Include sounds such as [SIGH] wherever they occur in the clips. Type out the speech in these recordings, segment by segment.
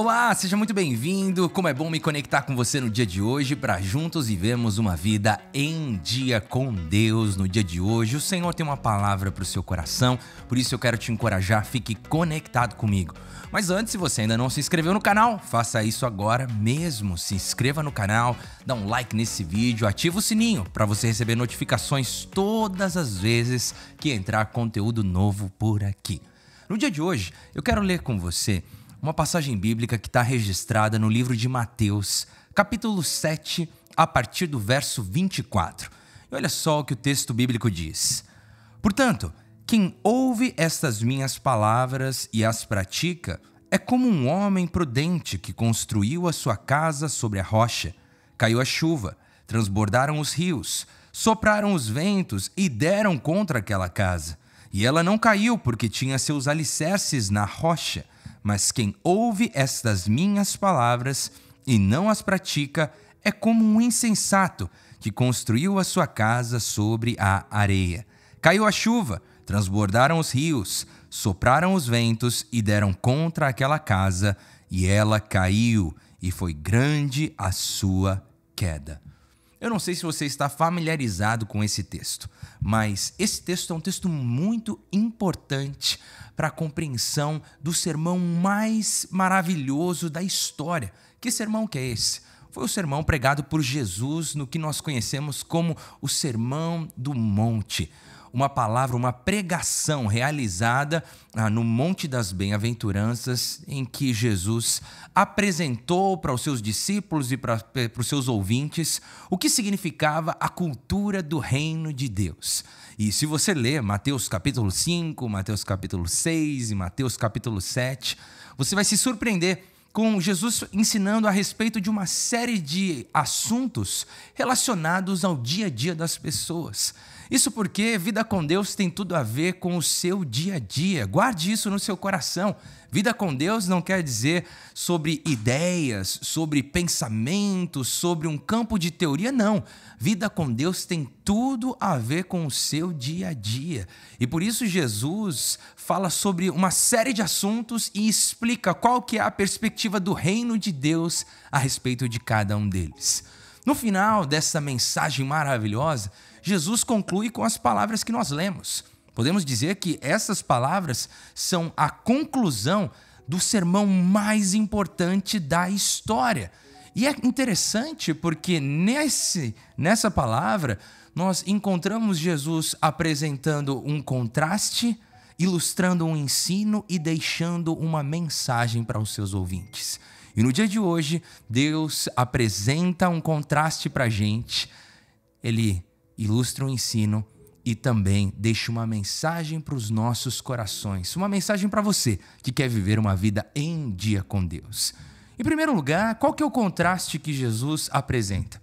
Olá, seja muito bem-vindo. Como é bom me conectar com você no dia de hoje para juntos vivemos uma vida em dia com Deus no dia de hoje. O Senhor tem uma palavra para o seu coração, por isso eu quero te encorajar, fique conectado comigo. Mas antes, se você ainda não se inscreveu no canal, faça isso agora mesmo. Se inscreva no canal, dá um like nesse vídeo, ativa o sininho para você receber notificações todas as vezes que entrar conteúdo novo por aqui. No dia de hoje, eu quero ler com você uma passagem bíblica que está registrada no livro de Mateus, capítulo 7, a partir do verso 24. E olha só o que o texto bíblico diz. Portanto, quem ouve estas minhas palavras e as pratica é como um homem prudente que construiu a sua casa sobre a rocha. Caiu a chuva, transbordaram os rios, sopraram os ventos e deram contra aquela casa. E ela não caiu porque tinha seus alicerces na rocha. Mas quem ouve estas minhas palavras e não as pratica é como um insensato que construiu a sua casa sobre a areia. Caiu a chuva, transbordaram os rios, sopraram os ventos e deram contra aquela casa, e ela caiu, e foi grande a sua queda. Eu não sei se você está familiarizado com esse texto, mas esse texto é um texto muito importante para a compreensão do sermão mais maravilhoso da história. Que sermão que é esse? Foi o sermão pregado por Jesus no que nós conhecemos como o Sermão do Monte uma palavra, uma pregação realizada ah, no Monte das Bem-aventuranças, em que Jesus apresentou para os seus discípulos e para, para os seus ouvintes o que significava a cultura do reino de Deus. E se você ler Mateus capítulo 5, Mateus capítulo 6 e Mateus capítulo 7, você vai se surpreender com Jesus ensinando a respeito de uma série de assuntos relacionados ao dia a dia das pessoas. Isso porque vida com Deus tem tudo a ver com o seu dia a dia. Guarde isso no seu coração. Vida com Deus não quer dizer sobre ideias, sobre pensamentos, sobre um campo de teoria, não. Vida com Deus tem tudo a ver com o seu dia a dia. E por isso Jesus fala sobre uma série de assuntos e explica qual que é a perspectiva do reino de Deus a respeito de cada um deles. No final dessa mensagem maravilhosa, Jesus conclui com as palavras que nós lemos. Podemos dizer que essas palavras são a conclusão do sermão mais importante da história. E é interessante porque nesse, nessa palavra nós encontramos Jesus apresentando um contraste, ilustrando um ensino e deixando uma mensagem para os seus ouvintes. E no dia de hoje, Deus apresenta um contraste para a gente. Ele ilustra o ensino e também deixa uma mensagem para os nossos corações, uma mensagem para você que quer viver uma vida em dia com Deus. Em primeiro lugar, qual que é o contraste que Jesus apresenta?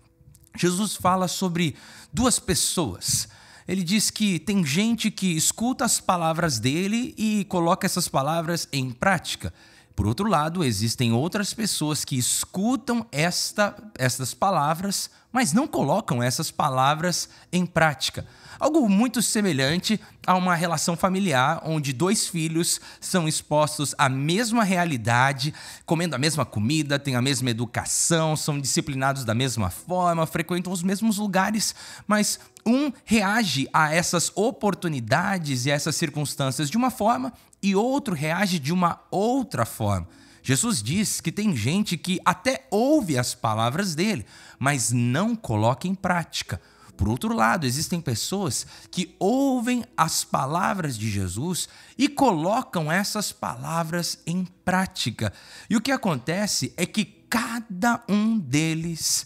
Jesus fala sobre duas pessoas. Ele diz que tem gente que escuta as palavras dele e coloca essas palavras em prática. Por outro lado, existem outras pessoas que escutam esta, estas palavras, mas não colocam essas palavras em prática. Algo muito semelhante a uma relação familiar onde dois filhos são expostos à mesma realidade, comendo a mesma comida, têm a mesma educação, são disciplinados da mesma forma, frequentam os mesmos lugares, mas um reage a essas oportunidades e a essas circunstâncias de uma forma e outro reage de uma outra forma. Jesus diz que tem gente que até ouve as palavras dele, mas não coloca em prática. Por outro lado, existem pessoas que ouvem as palavras de Jesus e colocam essas palavras em prática. E o que acontece é que cada um deles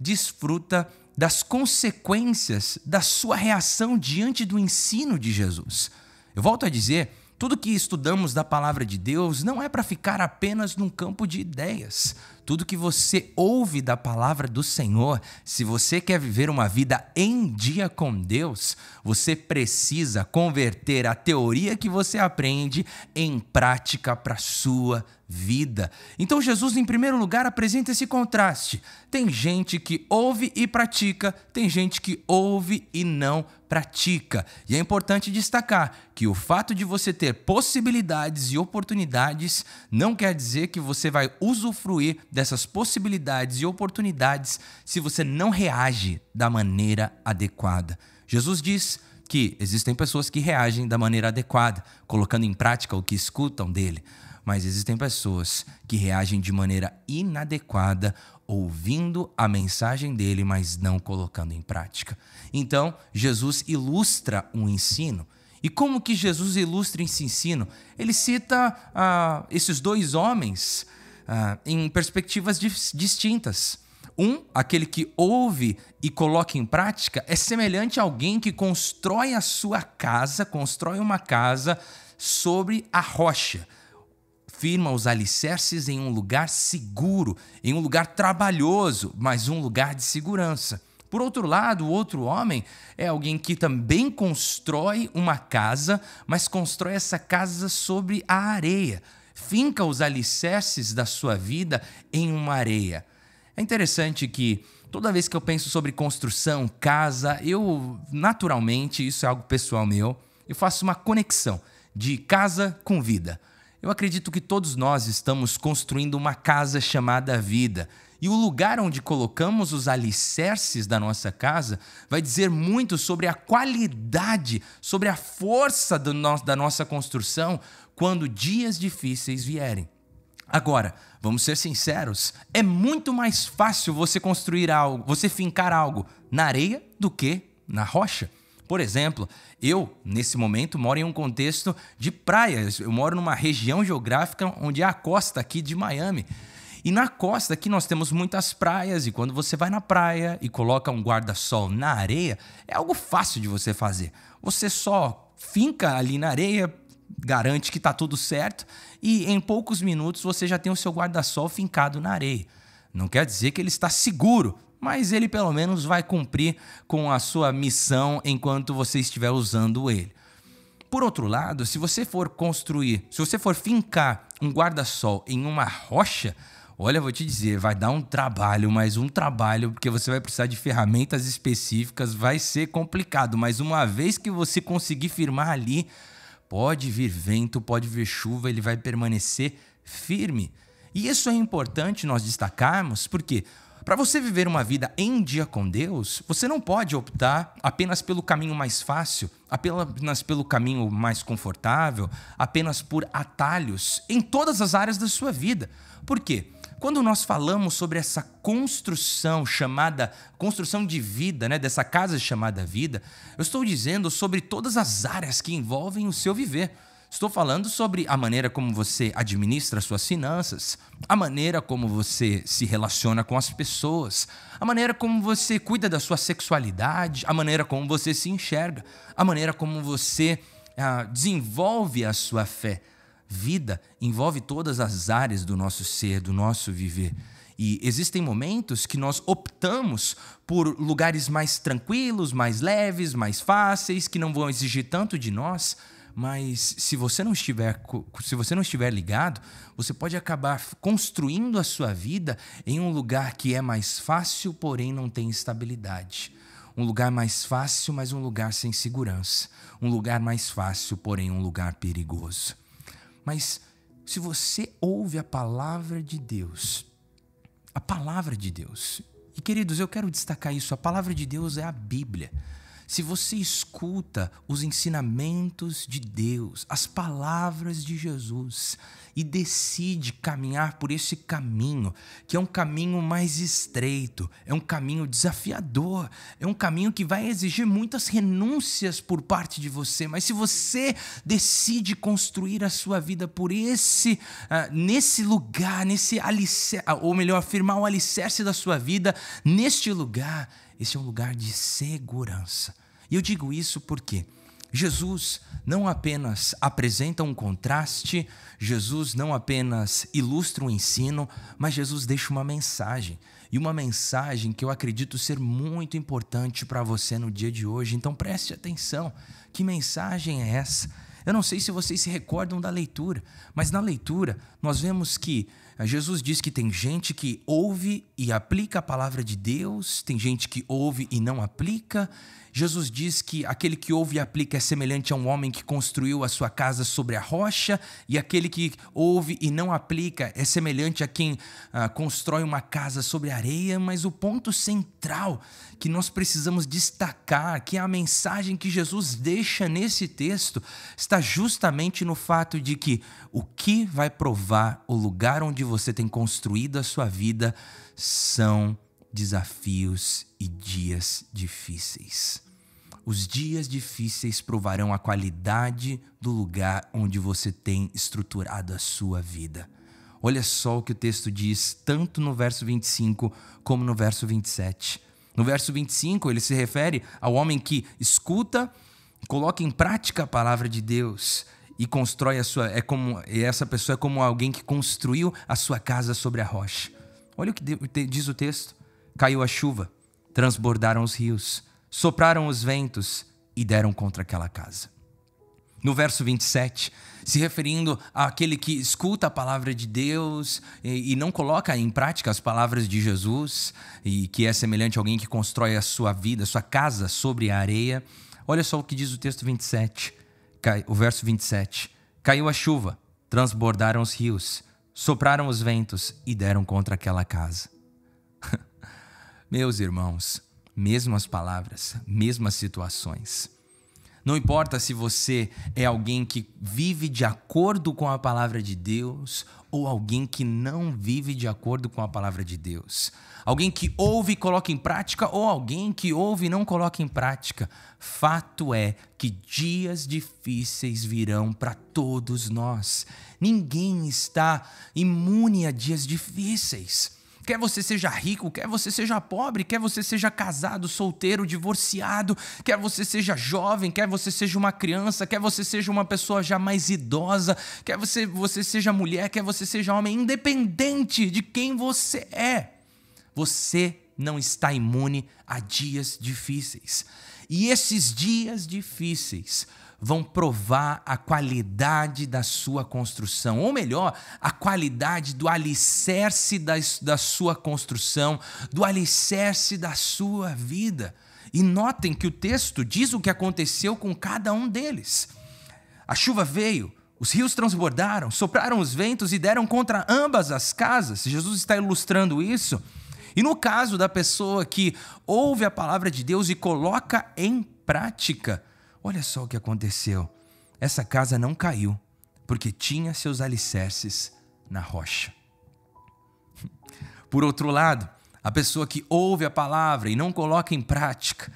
desfruta das consequências da sua reação diante do ensino de Jesus. Eu volto a dizer tudo que estudamos da palavra de Deus não é para ficar apenas num campo de ideias. Tudo que você ouve da palavra do Senhor, se você quer viver uma vida em dia com Deus, você precisa converter a teoria que você aprende em prática para sua vida vida. Então, Jesus, em primeiro lugar, apresenta esse contraste. Tem gente que ouve e pratica, tem gente que ouve e não pratica. E é importante destacar que o fato de você ter possibilidades e oportunidades não quer dizer que você vai usufruir dessas possibilidades e oportunidades se você não reage da maneira adequada. Jesus diz que existem pessoas que reagem da maneira adequada, colocando em prática o que escutam dele mas existem pessoas que reagem de maneira inadequada ouvindo a mensagem dele, mas não colocando em prática. Então, Jesus ilustra um ensino. E como que Jesus ilustra esse ensino? Ele cita ah, esses dois homens ah, em perspectivas distintas. Um, aquele que ouve e coloca em prática, é semelhante a alguém que constrói a sua casa, constrói uma casa sobre a rocha firma os alicerces em um lugar seguro, em um lugar trabalhoso, mas um lugar de segurança. Por outro lado, o outro homem é alguém que também constrói uma casa, mas constrói essa casa sobre a areia. Finca os alicerces da sua vida em uma areia. É interessante que toda vez que eu penso sobre construção, casa, eu naturalmente, isso é algo pessoal meu, eu faço uma conexão de casa com vida. Eu acredito que todos nós estamos construindo uma casa chamada vida. E o lugar onde colocamos os alicerces da nossa casa vai dizer muito sobre a qualidade, sobre a força no da nossa construção quando dias difíceis vierem. Agora, vamos ser sinceros, é muito mais fácil você construir algo, você fincar algo na areia do que na rocha. Por exemplo, eu, nesse momento, moro em um contexto de praias. Eu moro numa região geográfica onde é a costa aqui de Miami. E na costa aqui nós temos muitas praias, e quando você vai na praia e coloca um guarda-sol na areia, é algo fácil de você fazer. Você só finca ali na areia, garante que está tudo certo, e em poucos minutos você já tem o seu guarda-sol fincado na areia. Não quer dizer que ele está seguro, mas ele pelo menos vai cumprir com a sua missão enquanto você estiver usando ele. Por outro lado, se você for construir, se você for fincar um guarda-sol em uma rocha, olha, vou te dizer, vai dar um trabalho, mas um trabalho, porque você vai precisar de ferramentas específicas, vai ser complicado, mas uma vez que você conseguir firmar ali, pode vir vento, pode vir chuva, ele vai permanecer firme. E isso é importante nós destacarmos, porque para você viver uma vida em dia com Deus, você não pode optar apenas pelo caminho mais fácil, apenas pelo caminho mais confortável, apenas por atalhos em todas as áreas da sua vida. Por quê? Quando nós falamos sobre essa construção chamada construção de vida, né, dessa casa chamada vida, eu estou dizendo sobre todas as áreas que envolvem o seu viver. Estou falando sobre a maneira como você administra suas finanças, a maneira como você se relaciona com as pessoas, a maneira como você cuida da sua sexualidade, a maneira como você se enxerga, a maneira como você ah, desenvolve a sua fé. Vida envolve todas as áreas do nosso ser, do nosso viver. E existem momentos que nós optamos por lugares mais tranquilos, mais leves, mais fáceis, que não vão exigir tanto de nós mas se você não estiver se você não estiver ligado, você pode acabar construindo a sua vida em um lugar que é mais fácil, porém não tem estabilidade. Um lugar mais fácil, mas um lugar sem segurança. Um lugar mais fácil, porém um lugar perigoso. Mas se você ouve a palavra de Deus, a palavra de Deus. E queridos, eu quero destacar isso, a palavra de Deus é a Bíblia se você escuta os ensinamentos de Deus, as palavras de Jesus, e decide caminhar por esse caminho, que é um caminho mais estreito, é um caminho desafiador, é um caminho que vai exigir muitas renúncias por parte de você, mas se você decide construir a sua vida por esse, uh, nesse lugar, nesse alicerce, ou melhor, afirmar o alicerce da sua vida neste lugar, esse é um lugar de segurança. E eu digo isso porque Jesus não apenas apresenta um contraste, Jesus não apenas ilustra um ensino, mas Jesus deixa uma mensagem. E uma mensagem que eu acredito ser muito importante para você no dia de hoje. Então preste atenção: que mensagem é essa? Eu não sei se vocês se recordam da leitura, mas na leitura nós vemos que Jesus diz que tem gente que ouve e aplica a palavra de Deus, tem gente que ouve e não aplica. Jesus diz que aquele que ouve e aplica é semelhante a um homem que construiu a sua casa sobre a rocha, e aquele que ouve e não aplica é semelhante a quem ah, constrói uma casa sobre areia. Mas o ponto central que nós precisamos destacar, que é a mensagem que Jesus deixa nesse texto, está justamente no fato de que o que vai provar o lugar onde onde você tem construído a sua vida são desafios e dias difíceis. Os dias difíceis provarão a qualidade do lugar onde você tem estruturado a sua vida. Olha só o que o texto diz, tanto no verso 25 como no verso 27. No verso 25, ele se refere ao homem que escuta, coloca em prática a palavra de Deus, e constrói a sua. É como, essa pessoa é como alguém que construiu a sua casa sobre a rocha. Olha o que diz o texto: caiu a chuva, transbordaram os rios, sopraram os ventos e deram contra aquela casa. No verso 27, se referindo àquele que escuta a palavra de Deus e, e, não coloca em prática as palavras de Jesus, e que é semelhante a alguém que constrói a sua vida, a sua casa sobre a areia. Olha só o que diz o texto 27. Cai, o verso 27. Caiu a chuva, transbordaram os rios, sopraram os ventos e deram contra aquela casa. [LAUGHS] Meus irmãos, mesmas palavras, mesmas situações. Não importa se você é alguém que vive de acordo com a palavra de Deus ou alguém que não vive de acordo com a palavra de Deus? Alguém que ouve e coloca em prática ou alguém que ouve e não coloca em prática? Fato é que dias difíceis virão para todos nós. Ninguém está imune a dias difíceis. Quer você seja rico, quer você seja pobre, quer você seja casado, solteiro, divorciado, quer você seja jovem, quer você seja uma criança, quer você seja uma pessoa já mais idosa, quer você, você seja mulher, quer você seja homem, independente de quem você é, você não está imune a dias difíceis. E esses dias difíceis vão provar a qualidade da sua construção, ou melhor, a qualidade do alicerce da, da sua construção, do alicerce da sua vida. E notem que o texto diz o que aconteceu com cada um deles. A chuva veio, os rios transbordaram, sopraram os ventos e deram contra ambas as casas. Jesus está ilustrando isso. E no caso da pessoa que ouve a palavra de Deus e coloca em prática, Olha só o que aconteceu. Essa casa não caiu, porque tinha seus alicerces na rocha. Por outro lado, a pessoa que ouve a palavra e não coloca em prática.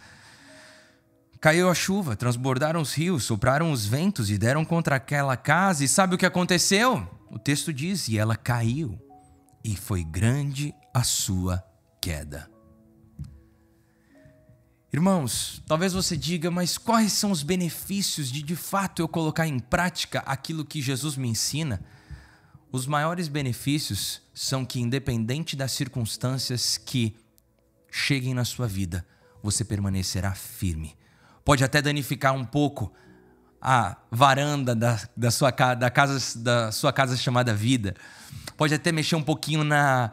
Caiu a chuva, transbordaram os rios, sopraram os ventos e deram contra aquela casa, e sabe o que aconteceu? O texto diz: e ela caiu, e foi grande a sua queda. Irmãos, talvez você diga, mas quais são os benefícios de de fato eu colocar em prática aquilo que Jesus me ensina? Os maiores benefícios são que, independente das circunstâncias que cheguem na sua vida, você permanecerá firme. Pode até danificar um pouco a varanda da, da, sua, da, casa, da sua casa chamada vida, pode até mexer um pouquinho na,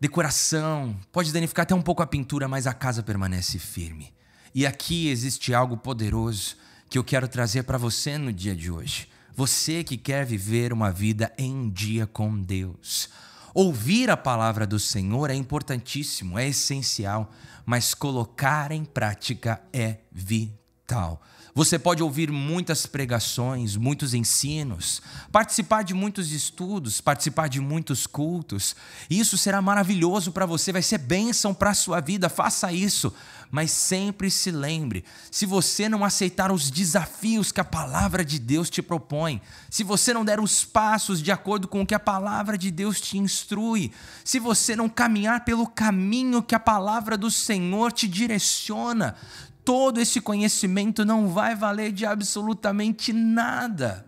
decoração, pode danificar até um pouco a pintura, mas a casa permanece firme. E aqui existe algo poderoso que eu quero trazer para você no dia de hoje. Você que quer viver uma vida em dia com Deus. Ouvir a palavra do Senhor é importantíssimo, é essencial, mas colocar em prática é vital. Você pode ouvir muitas pregações, muitos ensinos, participar de muitos estudos, participar de muitos cultos. Isso será maravilhoso para você, vai ser bênção para a sua vida. Faça isso, mas sempre se lembre: se você não aceitar os desafios que a palavra de Deus te propõe, se você não der os passos de acordo com o que a palavra de Deus te instrui, se você não caminhar pelo caminho que a palavra do Senhor te direciona, todo esse conhecimento não vai valer de absolutamente nada.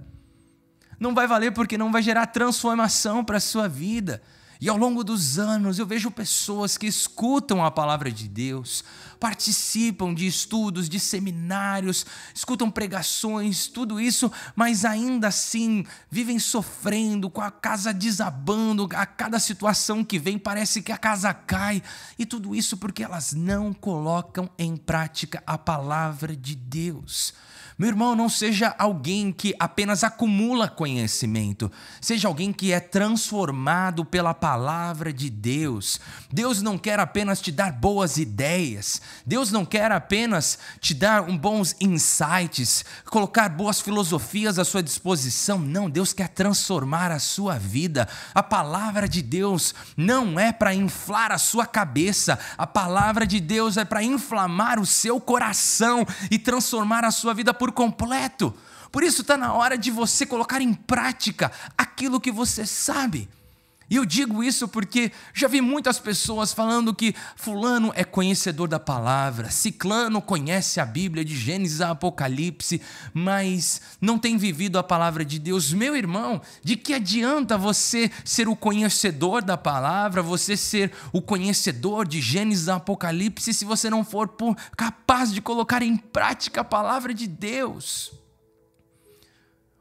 Não vai valer porque não vai gerar transformação para a sua vida e ao longo dos anos eu vejo pessoas que escutam a palavra de Deus, participam de estudos, de seminários, escutam pregações, tudo isso, mas ainda assim vivem sofrendo, com a casa desabando, a cada situação que vem parece que a casa cai, e tudo isso porque elas não colocam em prática a palavra de Deus. Meu irmão, não seja alguém que apenas acumula conhecimento, seja alguém que é transformado pela palavra de Deus. Deus não quer apenas te dar boas ideias, Deus não quer apenas te dar bons insights, colocar boas filosofias à sua disposição. Não, Deus quer transformar a sua vida. A palavra de Deus não é para inflar a sua cabeça, a palavra de Deus é para inflamar o seu coração e transformar a sua vida por por completo. Por isso está na hora de você colocar em prática aquilo que você sabe. E eu digo isso porque já vi muitas pessoas falando que Fulano é conhecedor da palavra, Ciclano conhece a Bíblia de Gênesis a Apocalipse, mas não tem vivido a palavra de Deus. Meu irmão, de que adianta você ser o conhecedor da palavra, você ser o conhecedor de Gênesis a Apocalipse, se você não for capaz de colocar em prática a palavra de Deus?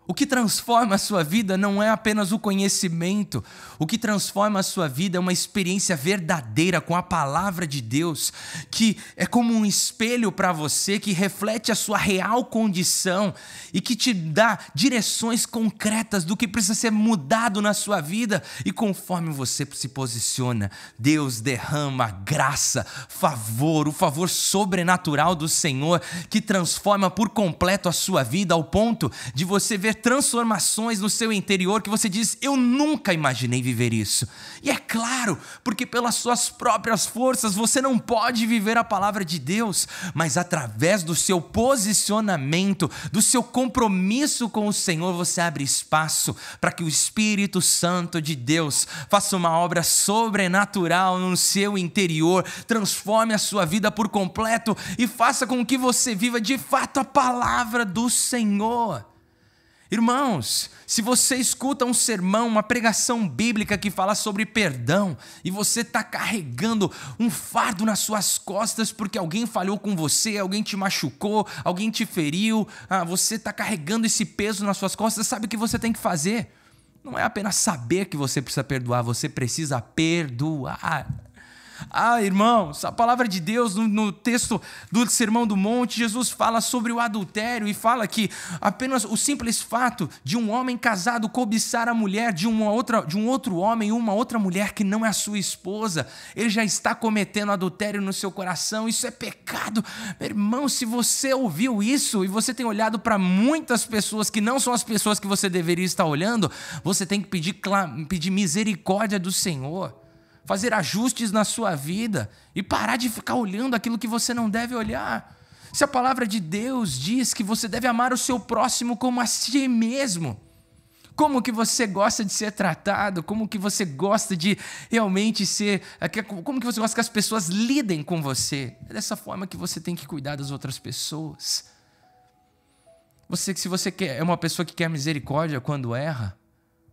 O que transforma a sua vida não é apenas o conhecimento. O que transforma a sua vida é uma experiência verdadeira com a palavra de Deus, que é como um espelho para você, que reflete a sua real condição e que te dá direções concretas do que precisa ser mudado na sua vida. E conforme você se posiciona, Deus derrama graça, favor, o favor sobrenatural do Senhor, que transforma por completo a sua vida ao ponto de você ver transformações no seu interior que você diz: Eu nunca imaginei viver isso. E é claro, porque pelas suas próprias forças você não pode viver a palavra de Deus, mas através do seu posicionamento, do seu compromisso com o Senhor, você abre espaço para que o Espírito Santo de Deus faça uma obra sobrenatural no seu interior, transforme a sua vida por completo e faça com que você viva de fato a palavra do Senhor. Irmãos, se você escuta um sermão, uma pregação bíblica que fala sobre perdão e você está carregando um fardo nas suas costas porque alguém falhou com você, alguém te machucou, alguém te feriu, ah, você está carregando esse peso nas suas costas, sabe o que você tem que fazer? Não é apenas saber que você precisa perdoar, você precisa perdoar. Ah, irmãos, a palavra de Deus no, no texto do Sermão do Monte, Jesus fala sobre o adultério e fala que apenas o simples fato de um homem casado cobiçar a mulher de, uma outra, de um outro homem, uma outra mulher que não é a sua esposa, ele já está cometendo adultério no seu coração, isso é pecado. Meu irmão, se você ouviu isso e você tem olhado para muitas pessoas que não são as pessoas que você deveria estar olhando, você tem que pedir, pedir misericórdia do Senhor fazer ajustes na sua vida e parar de ficar olhando aquilo que você não deve olhar. Se a palavra de Deus diz que você deve amar o seu próximo como a si mesmo, como que você gosta de ser tratado, como que você gosta de realmente ser, é como que você gosta que as pessoas lidem com você. É dessa forma que você tem que cuidar das outras pessoas. Você, se você quer, é uma pessoa que quer misericórdia quando erra,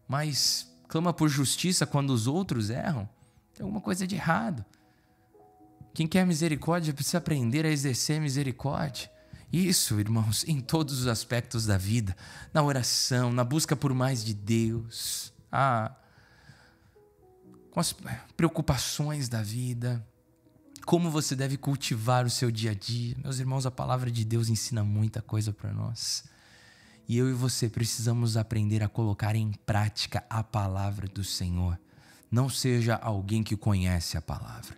mas clama por justiça quando os outros erram, tem alguma coisa de errado. Quem quer misericórdia precisa aprender a exercer misericórdia. Isso, irmãos, em todos os aspectos da vida, na oração, na busca por mais de Deus, a, ah, com as preocupações da vida, como você deve cultivar o seu dia a dia. Meus irmãos, a palavra de Deus ensina muita coisa para nós. E eu e você precisamos aprender a colocar em prática a palavra do Senhor não seja alguém que conhece a palavra,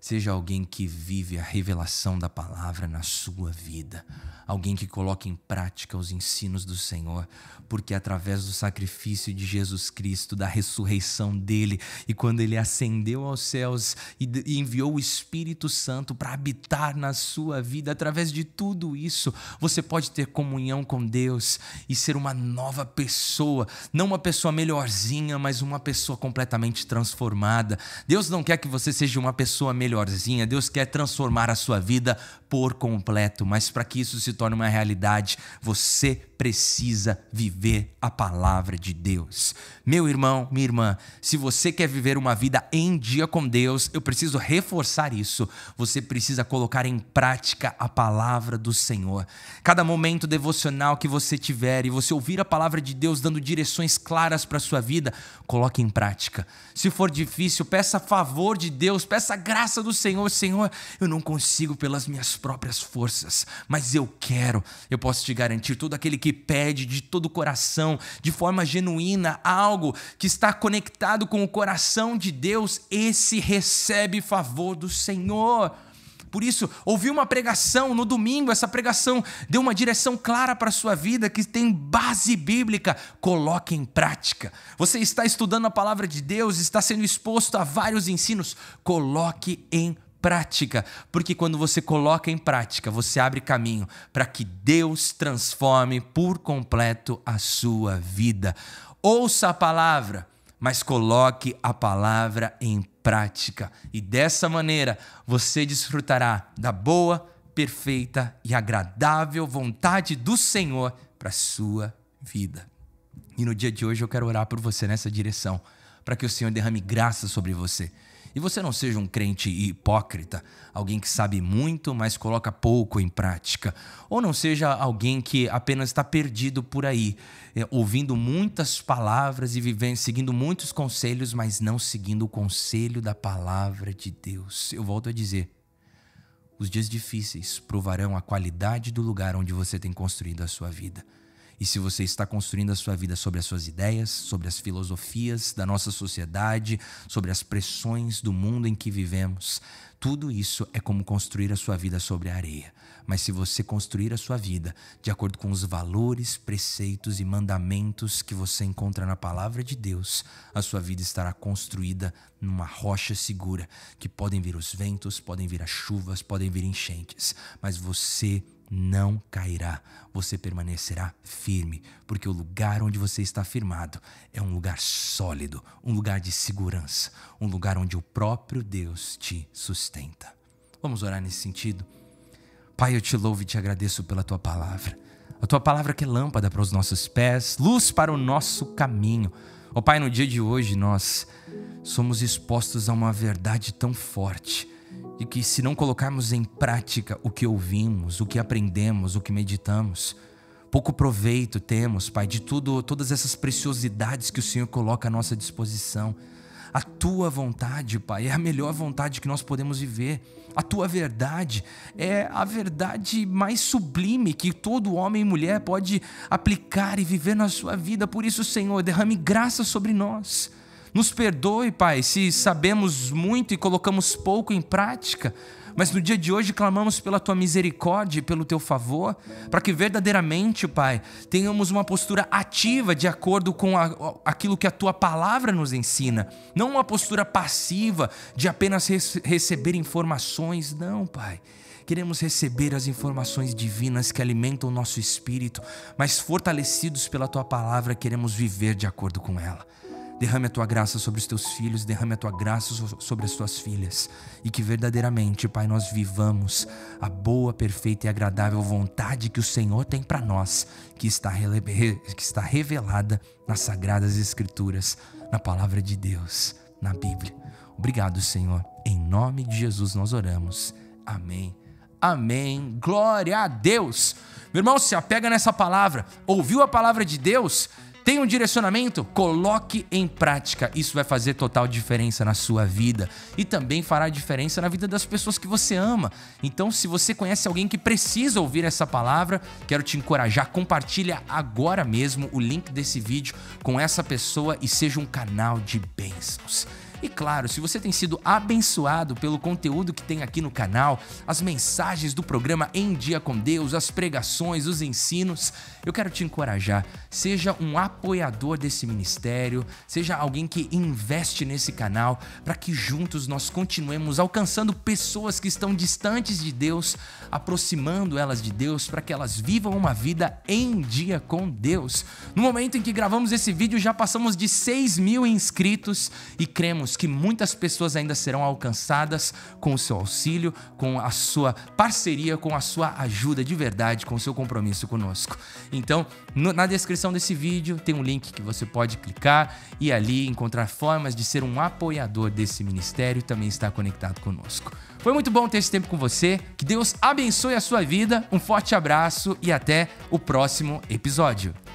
Seja alguém que vive a revelação da palavra na sua vida, alguém que coloque em prática os ensinos do Senhor, porque através do sacrifício de Jesus Cristo, da ressurreição dele, e quando ele ascendeu aos céus e enviou o Espírito Santo para habitar na sua vida, através de tudo isso, você pode ter comunhão com Deus e ser uma nova pessoa, não uma pessoa melhorzinha, mas uma pessoa completamente transformada. Deus não quer que você seja uma pessoa melhor melhorzinha, Deus quer transformar a sua vida por completo, mas para que isso se torne uma realidade, você precisa viver a palavra de Deus. Meu irmão, minha irmã, se você quer viver uma vida em dia com Deus, eu preciso reforçar isso. Você precisa colocar em prática a palavra do Senhor. Cada momento devocional que você tiver e você ouvir a palavra de Deus dando direções claras para sua vida, coloque em prática. Se for difícil, peça favor de Deus, peça graça do Senhor. Senhor, eu não consigo pelas minhas próprias forças, mas eu quero. Eu posso te garantir, todo aquele que que pede de todo o coração, de forma genuína, algo que está conectado com o coração de Deus, esse recebe favor do Senhor. Por isso, ouvi uma pregação no domingo, essa pregação deu uma direção clara para a sua vida que tem base bíblica. Coloque em prática. Você está estudando a palavra de Deus, está sendo exposto a vários ensinos, coloque em prática prática, porque quando você coloca em prática, você abre caminho para que Deus transforme por completo a sua vida. Ouça a palavra, mas coloque a palavra em prática, e dessa maneira você desfrutará da boa, perfeita e agradável vontade do Senhor para sua vida. E no dia de hoje eu quero orar por você nessa direção, para que o Senhor derrame graça sobre você e você não seja um crente hipócrita, alguém que sabe muito, mas coloca pouco em prática. Ou não seja alguém que apenas está perdido por aí, é, ouvindo muitas palavras e vivendo, seguindo muitos conselhos, mas não seguindo o conselho da palavra de Deus. Eu volto a dizer. Os dias difíceis provarão a qualidade do lugar onde você tem construído a sua vida. E se você está construindo a sua vida sobre as suas ideias, sobre as filosofias da nossa sociedade, sobre as pressões do mundo em que vivemos, tudo isso é como construir a sua vida sobre a areia. Mas se você construir a sua vida de acordo com os valores, preceitos e mandamentos que você encontra na palavra de Deus, a sua vida estará construída numa rocha segura, que podem vir os ventos, podem vir as chuvas, podem vir enchentes, mas você não cairá, você permanecerá firme, porque o lugar onde você está firmado é um lugar sólido, um lugar de segurança, um lugar onde o próprio Deus te sustenta. Vamos orar nesse sentido? Pai, eu te louvo e te agradeço pela tua palavra. A tua palavra que é lâmpada para os nossos pés, luz para o nosso caminho. Ó oh, Pai, no dia de hoje nós somos expostos a uma verdade tão forte de que se não colocarmos em prática o que ouvimos, o que aprendemos, o que meditamos, pouco proveito temos, Pai, de tudo, todas essas preciosidades que o Senhor coloca à nossa disposição. A tua vontade, Pai, é a melhor vontade que nós podemos viver. A tua verdade é a verdade mais sublime que todo homem e mulher pode aplicar e viver na sua vida. Por isso, Senhor, derrame graça sobre nós nos perdoe, Pai, se sabemos muito e colocamos pouco em prática, mas no dia de hoje clamamos pela tua misericórdia e pelo teu favor, para que verdadeiramente, Pai, tenhamos uma postura ativa de acordo com a, aquilo que a tua palavra nos ensina, não uma postura passiva de apenas receber informações, não, Pai. Queremos receber as informações divinas que alimentam o nosso espírito, mas fortalecidos pela tua palavra, queremos viver de acordo com ela. Derrame a tua graça sobre os teus filhos, derrame a tua graça sobre as tuas filhas. E que verdadeiramente, Pai, nós vivamos a boa, perfeita e agradável vontade que o Senhor tem para nós, que está, que está revelada nas Sagradas Escrituras, na palavra de Deus, na Bíblia. Obrigado, Senhor. Em nome de Jesus nós oramos. Amém. Amém. Glória a Deus. Meu irmão, se apega nessa palavra. Ouviu a palavra de Deus? Tem um direcionamento? Coloque em prática. Isso vai fazer total diferença na sua vida e também fará diferença na vida das pessoas que você ama. Então, se você conhece alguém que precisa ouvir essa palavra, quero te encorajar, compartilha agora mesmo o link desse vídeo com essa pessoa e seja um canal de bênçãos. E claro, se você tem sido abençoado pelo conteúdo que tem aqui no canal, as mensagens do programa Em Dia com Deus, as pregações, os ensinos, eu quero te encorajar. Seja um apoiador desse ministério, seja alguém que investe nesse canal, para que juntos nós continuemos alcançando pessoas que estão distantes de Deus, aproximando elas de Deus, para que elas vivam uma vida em dia com Deus. No momento em que gravamos esse vídeo, já passamos de 6 mil inscritos e cremos que muitas pessoas ainda serão alcançadas com o seu auxílio, com a sua parceria, com a sua ajuda de verdade, com o seu compromisso conosco. Então, no, na descrição desse vídeo tem um link que você pode clicar e ali encontrar formas de ser um apoiador desse ministério e também estar conectado conosco. Foi muito bom ter esse tempo com você. Que Deus abençoe a sua vida. Um forte abraço e até o próximo episódio.